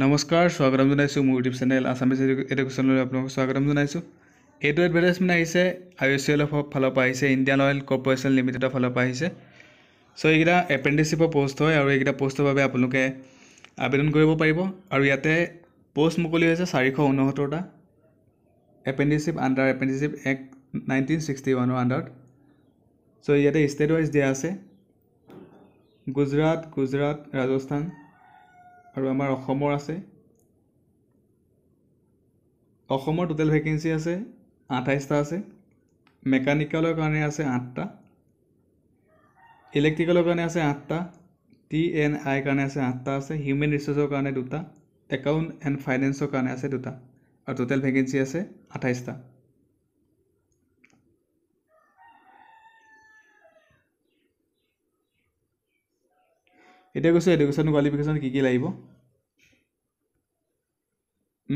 নমস্কাৰ স্বাগতম জনাইছোঁ মোৰ ইউটিউব চেনেল আছামিজ এডুকেশ্যনলৈ আপোনালোকক স্বাগতম জনাইছোঁ এইটো এডভাৰটাইজমেণ্ট আহিছে আই অ' চি এল এফৰ ফালৰ পৰা আহিছে ইণ্ডিয়ান অইল কৰ্পৰেশ্যন লিমিটেডৰ ফালৰ পৰা আহিছে চ' এইকেইটা এপ্ৰেণ্টিছশ্বিপৰ পষ্ট হয় আৰু এইকেইটা পষ্টৰ বাবে আপোনালোকে আবেদন কৰিব পাৰিব আৰু ইয়াতে পষ্ট মুকলি হৈছে চাৰিশ ঊনসত্তৰটা এপেণ্ডিছশ্বিপ আণ্ডাৰ এপেণ্ডিছশ্বিপ এক নাইনটিন ছিক্সটি ওৱানৰ আণ্ডাৰত চ' ইয়াতে ষ্টেট ৱাইজ দিয়া আছে গুজৰাট গুজৰাট ৰাজস্থান আৰু আমাৰ অসমৰ আছে অসমৰ টোটেল ভেকেঞ্চি আছে আঠাইছটা আছে মেকানিকেলৰ কাৰণে আছে আঠটা ইলেক্ট্ৰিকেলৰ কাৰণে আছে আঠটা টি এন আইৰ কাৰণে আছে আঠটা আছে হিউমেন ৰিচোৰ্চৰ কাৰণে দুটা একাউণ্ট এণ্ড ফাইনেন্সৰ কাৰণে আছে দুটা আৰু টোটেল ভেকেঞ্চি আছে আঠাইছটা এতিয়া কৈছোঁ এডুকেশ্যন কোৱালিফিকেশ্যন কি কি লাগিব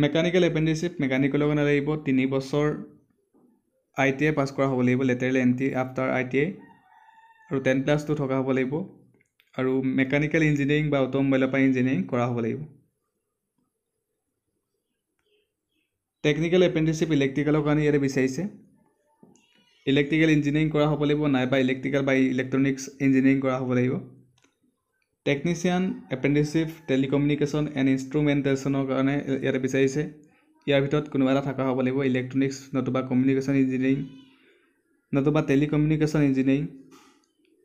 মেকানিকেল এপেণ্ডিচিপ মেকানিকেলৰ কাৰণে লাগিব তিনি বছৰ আই টি আই পাছ কৰা হ'ব লাগিব lateral entry after I T I আৰু টেন প্লাছ টু থকা হ'ব লাগিব আৰু মেকানিকেল ইঞ্জিনিয়াৰিং বা অট'মোবাইলৰ পৰা ইঞ্জিনিয়াৰিং কৰা হ'ব লাগিব টেকনিকেল এপেণ্ডিচিপ ইলেক্ট্ৰিকেলৰ কাৰণে ইয়াতে বিচাৰিছে ইলেক্ট্ৰিকেল ইঞ্জিনিয়াৰিং কৰা হ'ব লাগিব নাইবা ইলেক্ট্ৰিকেল বা ইলেক্ট্ৰনিক্স ইঞ্জিনিয়াৰিং কৰা হ'ব লাগিব টেকনিচিয়ান এপ্ৰেণ্টিছশ্বিপ টেলিকমিউনিকেশ্যন এণ্ড ইনষ্ট্ৰুমেণ্টেশ্যনৰ কাৰণে ইয়াতে বিচাৰিছে ইয়াৰ ভিতৰত কোনোবা এটা থকা হ'ব লাগিব ইলেক্ট্ৰনিক্স নতুবা কমিউনিকেশ্যন ইঞ্জিনিয়াৰিং নতুবা টেলিকমিউনিকেশ্যন ইঞ্জিনিয়াৰিং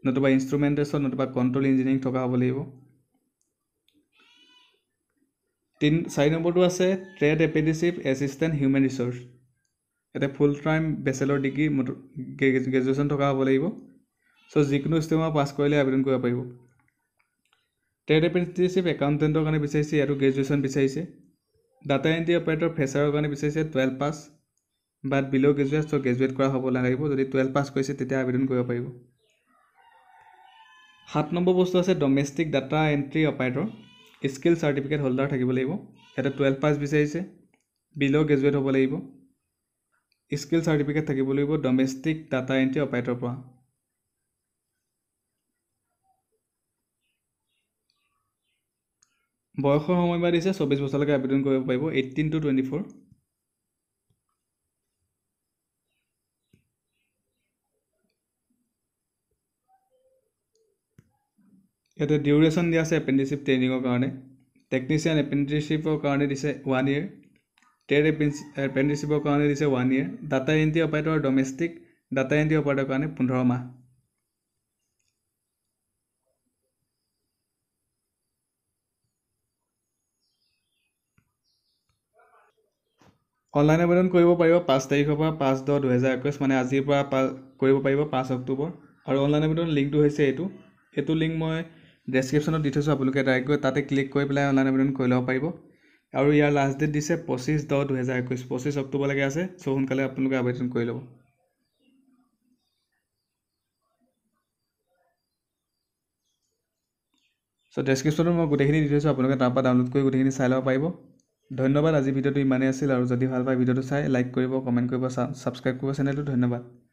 নতুবা ইনষ্ট্ৰুমেণ্টেশ্যন নতুবা কণ্ট্ৰল ইঞ্জিনিয়াৰিং থকা হ'ব লাগিব তিনি চাৰি নম্বৰটো আছে trade apprenticeship assistant human resource এটা full time bachelor degree graduation থকা হ'ব লাগিব চ' যিকোনো ষ্টেমা পাছ কৰিলে আবেদন কৰিব পাৰিব ট্ৰেড এপ্ৰেণ্টিছশ্বিপ একাউণ্টেণ্টৰ কাৰণে বিচাৰিছে ইয়াতো গ্ৰেজুৱেশ্যন বিচাৰিছে ডাটা এণ্ট্ৰি অপাৰেটৰ ফেচাৰৰ কাৰণে বিচাৰিছে twelve pass but below' graduate চ' গ্ৰেজুৱেট কৰা হ'ব লাগিব যদি টুৱেলভ পাছ কৰিছে তেতিয়া আবেদন কৰিব পাৰিব সাত নম্বৰ বস্তু আছে domestic data entry operator skill certificate holder থাকিব লাগিব ইয়াতে টুৱেলভ পাছ বিচাৰিছে বিল' গ্ৰেজুৱেট হ'ব লাগিব স্কিল চাৰ্টিফিকেট থাকিব লাগিব ডমেষ্টিক ডাটা এণ্ট্ৰি অপাৰেটৰ পৰা বয়সৰ সময়বাৰ দিছে চৌব্বিছ বছৰলৈকে আবেদন কৰিব পাৰিব এইটিন টু টুৱেণ্টি ফ'ৰ ইয়াতে ডিউৰেশ্যন দিয়া আছে এপেণ্ডিশ্বিপ ট্ৰেইনিঙৰ কাৰণে টেকনিচিয়ান এপেণ্ডিশ্বিপৰ কাৰণে দিছে ওৱান ইয়েৰ ট্ৰেড এপেণ্ড এপেণ্ডিশ্বিপৰ কাৰণে দিছে one year data entry operator domestic data entry operator কাৰণে পোন্ধৰ মাহ অনলাইন আবেদন কৰিব পাৰিব পাঁচ তাৰিখৰ পৰা পাঁচ দহ দুহেজাৰ একৈছ মানে আজিৰ পৰা পা কৰিব পাৰিব পাঁচ অক্টোবৰ আৰু অনলাইন আবেদন লিংকটো হৈছে এইটো এইটো লিংক মই ডেছক্ৰিপশ্যনত দি থৈছোঁ আপোনালোকে ডাইৰেক্ট গৈ তাতে ক্লিক কৰি পেলাই অনলাইন আবেদন কৰি ল'ব পাৰিব আৰু ইয়াৰ লাষ্ট ডেট দিছে পঁচিছ দহ দুহেজাৰ একৈছ পঁচিছ অক্টোবৰলৈকে আছে চ' সোনকালে আপোনালোকে আবেদন কৰি ল'ব চ' ডেছক্ৰিপশ্যনত মই গোটেইখিনি দি থৈছোঁ আপোনালোকে তাৰপৰা ডাউনলোড কৰি গোটেইখিনি চাই ল'ব পাৰিব ধন্যবাদ আজি ভিডিঅ'টো ইমানেই আছিল আৰু যদি ভাল পায় ভিডিঅ'টো চাই লাইক কৰিব কমেণ্ট কৰিব চাব ছাবস্ক্ৰাইব কৰিব চেনেলটো ধন্যবাদ